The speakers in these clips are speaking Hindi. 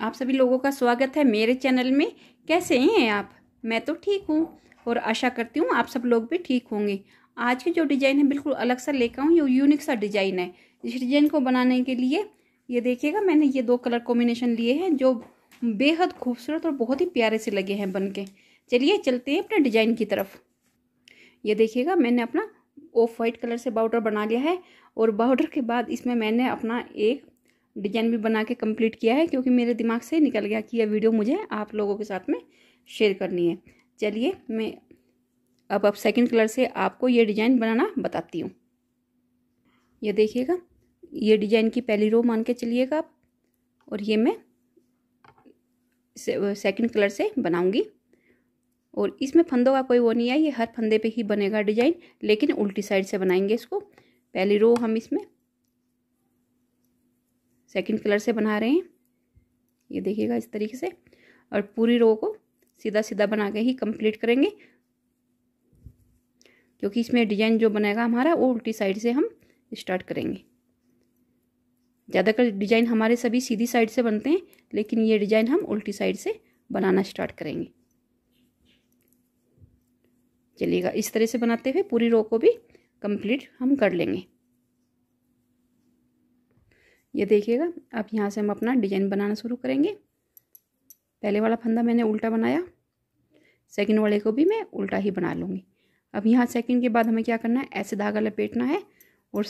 आप सभी लोगों का स्वागत है मेरे चैनल में कैसे हैं आप मैं तो ठीक हूँ और आशा करती हूँ आप सब लोग भी ठीक होंगे आज की जो डिज़ाइन है बिल्कुल अलग सा लेकर आऊँ ये यूनिक सा डिज़ाइन है इस डिज़ाइन को बनाने के लिए ये देखिएगा मैंने ये दो कलर कॉम्बिनेशन लिए हैं जो बेहद खूबसूरत और बहुत ही प्यारे से लगे हैं बन के चलिए चलते हैं अपने डिज़ाइन की तरफ ये देखिएगा मैंने अपना ऑफ वाइट कलर से बाउडर बना लिया है और बाउडर के बाद इसमें मैंने अपना एक डिजाइन भी बना के कंप्लीट किया है क्योंकि मेरे दिमाग से निकल गया कि यह वीडियो मुझे आप लोगों के साथ में शेयर करनी है चलिए मैं अब अब सेकंड कलर से आपको ये डिजाइन बनाना बताती हूँ ये देखिएगा ये डिजाइन की पहली रो मान के चलिएगा आप और ये मैं सेकंड कलर से बनाऊंगी और इसमें फंदों का कोई वो नहीं है ये हर फंदे पे ही बनेगा डिजाइन लेकिन उल्टी साइड से बनाएंगे इसको पहली रो हम इसमें सेकंड कलर से बना रहे हैं ये देखिएगा इस तरीके से और पूरी रो को सीधा सीधा बना के ही कंप्लीट करेंगे क्योंकि इसमें डिजाइन जो बनेगा हमारा वो उल्टी साइड से हम स्टार्ट करेंगे ज़्यादातर डिजाइन हमारे सभी सीधी साइड से बनते हैं लेकिन ये डिजाइन हम उल्टी साइड से बनाना स्टार्ट करेंगे चलिएगा इस तरह से बनाते हुए पूरी रो को भी कंप्लीट हम कर लेंगे ये देखिएगा अब यहाँ से हम अपना डिजाइन बनाना शुरू करेंगे पहले वाला फंदा मैंने उल्टा बनाया सेकंड वाले को भी मैं उल्टा ही बना लूँगी अब यहाँ सेकंड के बाद हमें क्या करना है ऐसे धागा लपेटना है और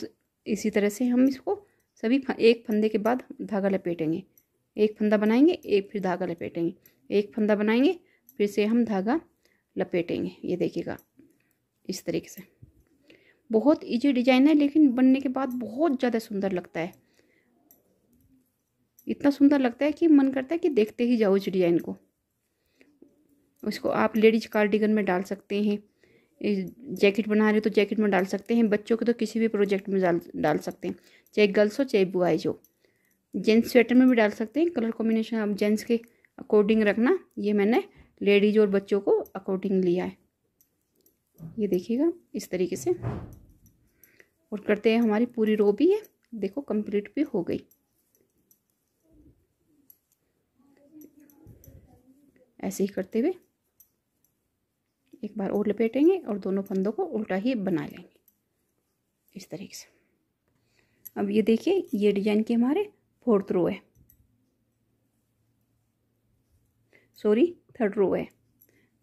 इसी तरह से हम इसको सभी एक फंदे के बाद धागा लपेटेंगे एक फंदा बनाएंगे एक फिर धागा लपेटेंगे एक फंदा बनाएंगे फिर से हम धागा लपेटेंगे ये देखिएगा इस तरीके से बहुत ईजी डिजाइन है लेकिन बनने के बाद बहुत ज़्यादा सुंदर लगता है इतना सुंदर लगता है कि मन करता है कि देखते ही जाओ उस डिज़ाइन को उसको आप लेडीज कार्डिगन में डाल सकते हैं जैकेट बना रहे हो तो जैकेट में डाल सकते हैं बच्चों के तो किसी भी प्रोजेक्ट में डाल डाल सकते हैं चाहे गर्ल्स हो चाहे बॉयज़ हो जेंट्स स्वेटर में भी डाल सकते हैं कलर कॉम्बिनेशन आप जेंट्स के अकॉर्डिंग रखना ये मैंने लेडीज और बच्चों को अकॉर्डिंग लिया है ये देखिएगा इस तरीके से और करते हैं हमारी पूरी रो भी है देखो कंप्लीट भी हो गई ऐसे ही करते हुए एक बार और लपेटेंगे और दोनों फंदों को उल्टा ही बना लेंगे इस तरीके से अब ये देखिए ये डिजाइन के हमारे फोर्थ रो है सॉरी थर्ड रो है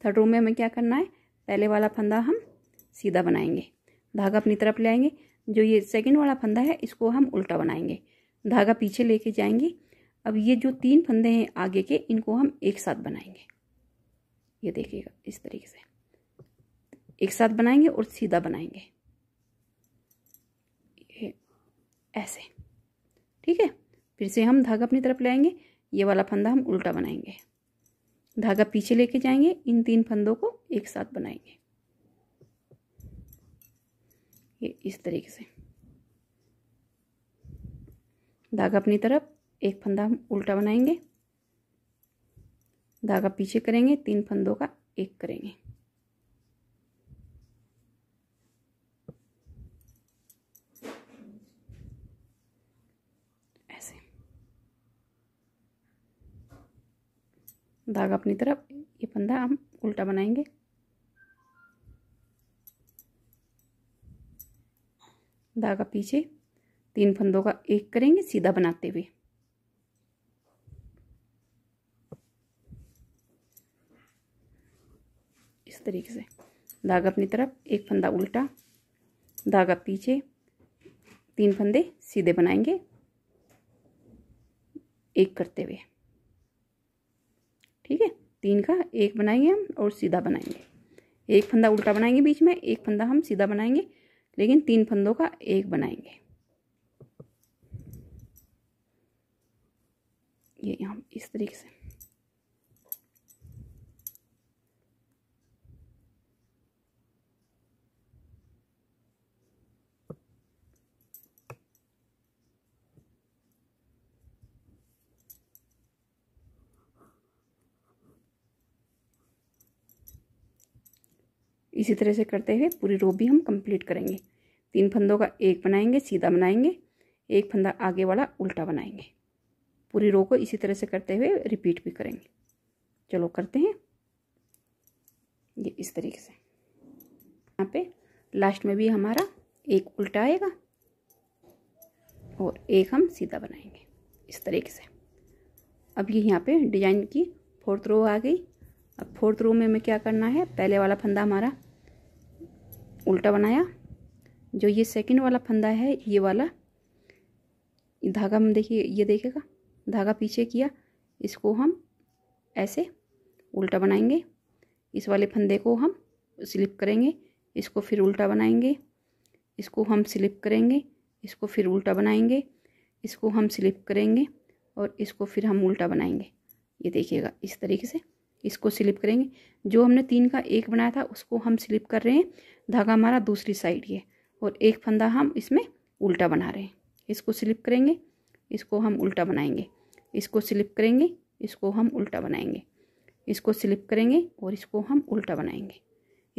थर्ड रो में हमें क्या करना है पहले वाला फंदा हम सीधा बनाएंगे धागा अपनी तरफ ले आएंगे जो ये सेकंड वाला फंदा है इसको हम उल्टा बनाएंगे धागा पीछे लेके जाएंगे अब ये जो तीन फंदे हैं आगे के इनको हम एक साथ बनाएंगे ये देखिएगा इस तरीके से एक साथ बनाएंगे और सीधा बनाएंगे ये ऐसे ठीक है फिर से हम धागा अपनी तरफ लाएंगे ये वाला फंदा हम उल्टा बनाएंगे धागा पीछे लेके जाएंगे इन तीन फंदों को एक साथ बनाएंगे ये इस तरीके से धागा अपनी तरफ एक फंदा हम उल्टा बनाएंगे धागा पीछे करेंगे तीन फंदों का एक करेंगे ऐसे धागा अपनी तरफ ये फंदा हम उल्टा बनाएंगे धागा पीछे तीन फंदों का एक करेंगे सीधा बनाते हुए तरीके से धागा अपनी तरफ एक फंदा उल्टा धागा पीछे तीन फंदे सीधे बनाएंगे एक करते हुए ठीक है तीन का एक बनाएंगे हम और सीधा बनाएंगे एक फंदा उल्टा बनाएंगे बीच में एक फंदा हम सीधा बनाएंगे लेकिन तीन फंदों का एक बनाएंगे ये हम इस तरीके से इसी तरह से करते हुए पूरी रो भी हम कंप्लीट करेंगे तीन फंदों का एक बनाएंगे सीधा बनाएंगे एक फंदा आगे वाला उल्टा बनाएंगे पूरी रो को इसी तरह से करते हुए रिपीट भी करेंगे चलो करते हैं ये इस तरीके से यहाँ पे लास्ट में भी हमारा एक उल्टा आएगा और एक हम सीधा बनाएंगे इस तरीके से अब ये यहाँ पे डिजाइन की फोर्थ रो आ गई अब फोर्थ रो में हमें क्या करना है पहले वाला फंदा हमारा उल्टा बनाया जो ये सेकंड वाला फंदा है ये वाला धागा हम देखिए ये देखेगा धागा पीछे किया इसको हम ऐसे उल्टा बनाएंगे इस वाले फंदे को हम स्लिप करेंगे इसको फिर उल्टा बनाएंगे इसको हम स्लिप करेंगे इसको फिर उल्टा बनाएंगे इसको हम स्लिप करेंगे और इसको फिर हम उल्टा बनाएंगे ये देखिएगा इस तरीके से इसको स्लिप करेंगे जो हमने तीन का एक बनाया था उसको हम स्लिप कर रहे हैं धागा हमारा दूसरी साइड ये और एक फंदा हम इसमें उल्टा बना रहे हैं इसको स्लिप करेंगे इसको हम उल्टा बनाएंगे इसको स्लिप करेंगे इसको हम उल्टा बनाएंगे इसको स्लिप करेंगे और इसको हम उल्टा बनाएंगे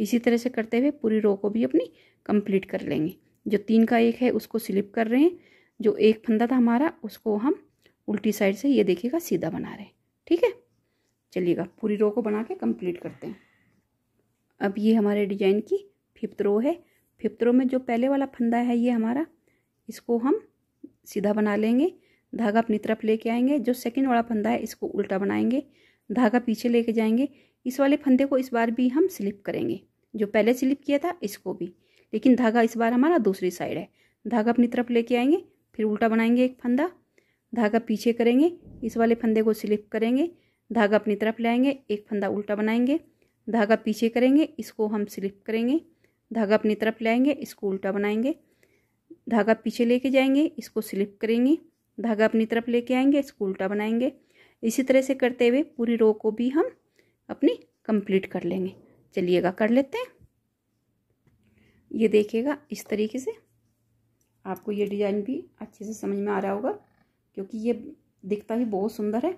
इसी तरह से करते हुए पूरी रो को भी अपनी कंप्लीट कर लेंगे जो तीन का एक है उसको स्लिप कर रहे हैं जो एक फंदा था हमारा उसको हम उल्टी साइड से ये देखिएगा सीधा बना रहे हैं ठीक है चलिएगा पूरी रो को बना के कंप्लीट करते हैं अब ये हमारे डिजाइन की फिफ्थ रो है फिफ्थ रो में जो पहले वाला फंदा है ये हमारा इसको हम सीधा बना लेंगे धागा अपनी तरफ लेके आएंगे जो सेकंड वाला फंदा है इसको उल्टा बनाएंगे धागा पीछे लेके जाएंगे इस वाले फंदे को इस बार भी हम स्लिप करेंगे जो पहले स्लिप किया था इसको भी लेकिन धागा इस बार हमारा दूसरी साइड है धागा अपनी तरफ लेके आएंगे फिर उल्टा बनाएंगे एक फंदा धागा पीछे करेंगे इस वाले फंदे को स्लिप करेंगे धागा अपनी तरफ लाएंगे एक फंदा उल्टा बनाएंगे धागा पीछे करेंगे इसको हम स्लिप करेंगे धागा अपनी तरफ लाएंगे इसको उल्टा बनाएंगे धागा पीछे लेके जाएंगे इसको स्लिप करेंगे धागा अपनी तरफ लेके आएंगे इसको उल्टा बनाएंगे इसी तरह से करते हुए पूरी रो को भी हम अपनी कंप्लीट कर लेंगे चलिएगा कर लेते हैं ये देखिएगा इस तरीके से आपको ये डिज़ाइन भी अच्छे से समझ में आ रहा होगा क्योंकि ये दिखता भी बहुत सुंदर है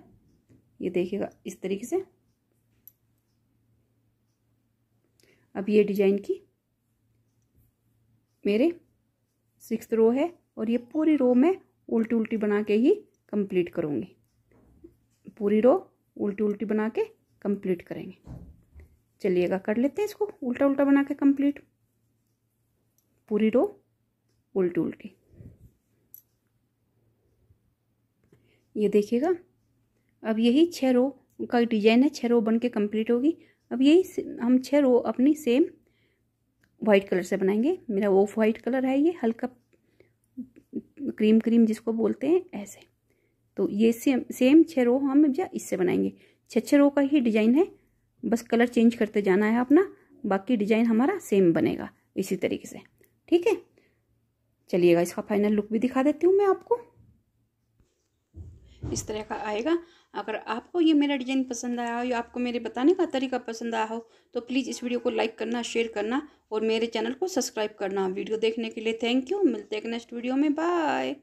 ये देखिएगा इस तरीके से अब ये डिजाइन की मेरे सिक्स रो है और ये पूरी रो में उल्टी उल्टी बना के ही कंप्लीट करूँगी पूरी रो उल्टी उल्टी बना के कंप्लीट करेंगे चलिएगा कर लेते हैं इसको उल्टा उल्टा बना के कंप्लीट पूरी रो उल्टी उल्टी ये देखिएगा अब यही छः रो का डिजाइन है छः रो बन के कम्प्लीट होगी अब यही हम छः रो अपनी सेम वाइट कलर से बनाएंगे मेरा ऑफ वाइट कलर है ये हल्का क्रीम क्रीम जिसको बोलते हैं ऐसे तो ये सेम सेम छः रो हम इससे बनाएंगे छः छः रो का ही डिजाइन है बस कलर चेंज करते जाना है अपना बाकी डिजाइन हमारा सेम बनेगा इसी तरीके से ठीक है चलिएगा इसका फाइनल लुक भी दिखा देती हूँ मैं आपको इस तरह का आएगा अगर आपको ये मेरा डिज़ाइन पसंद आया हो या आपको मेरे बताने का तरीका पसंद आया हो तो प्लीज़ इस वीडियो को लाइक करना शेयर करना और मेरे चैनल को सब्सक्राइब करना वीडियो देखने के लिए थैंक यू मिलते हैं नेक्स्ट वीडियो में बाय